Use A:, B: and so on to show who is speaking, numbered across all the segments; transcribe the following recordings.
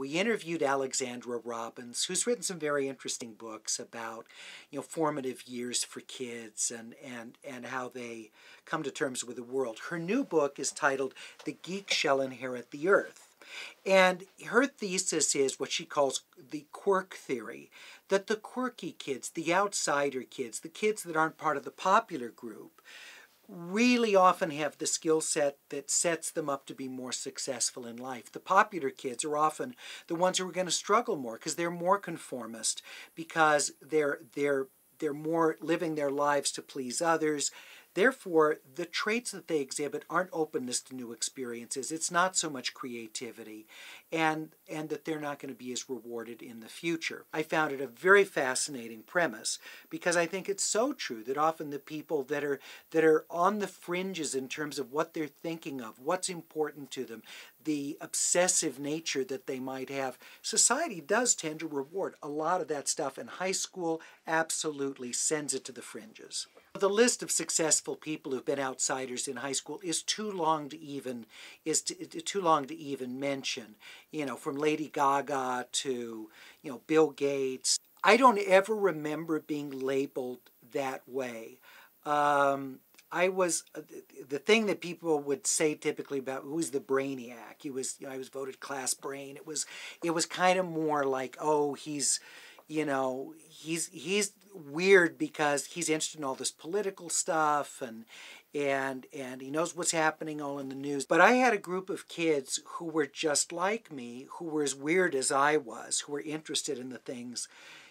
A: we interviewed Alexandra Robbins, who's written some very interesting books about, you know, formative years for kids and and and how they come to terms with the world. Her new book is titled "The Geek Shall Inherit the Earth." And her thesis is what she calls the quirk theory that the quirky kids, the outsider kids, the kids that aren't part of the popular group, really often have the skill set that sets them up to be more successful in life. The popular kids are often the ones who are going to struggle more because they're more conformist, because they're they're they're more living their lives to please others. Therefore, the traits that they exhibit aren't openness to new experiences. It's not so much creativity, and, and that they're not going to be as rewarded in the future. I found it a very fascinating premise because I think it's so true that often the people that are, that are on the fringes in terms of what they're thinking of, what's important to them, the obsessive nature that they might have, society does tend to reward a lot of that stuff, and high school absolutely sends it to the fringes. The list of successful people who've been outsiders in high school is too long to even is to, too long to even mention. You know, from Lady Gaga to you know Bill Gates. I don't ever remember being labeled that way. Um, I was uh, the thing that people would say typically about who was the brainiac. He was you know, I was voted class brain. It was it was kind of more like oh he's you know he's he's weird because he's interested in all this political stuff and and and he knows what's happening all in the news but i had a group of kids who were just like me who were as weird as i was who were interested in the things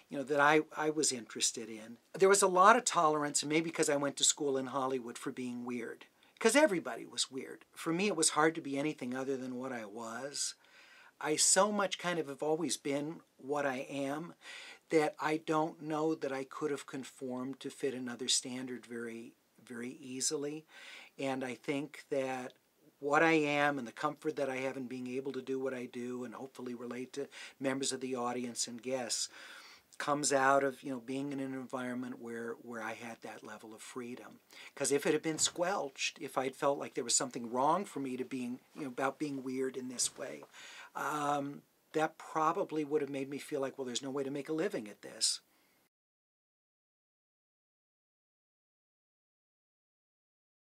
A: you know that I, I was interested in there was a lot of tolerance maybe because i went to school in hollywood for being weird because everybody was weird for me it was hard to be anything other than what i was i so much kind of have always been what I am that I don't know that I could have conformed to fit another standard very, very easily. And I think that what I am and the comfort that I have in being able to do what I do and hopefully relate to members of the audience and guests comes out of you know being in an environment where where I had that level of freedom because if it had been squelched if I'd felt like there was something wrong for me to being you know about being weird in this way um, that probably would have made me feel like, well, there's no way to make a living at this.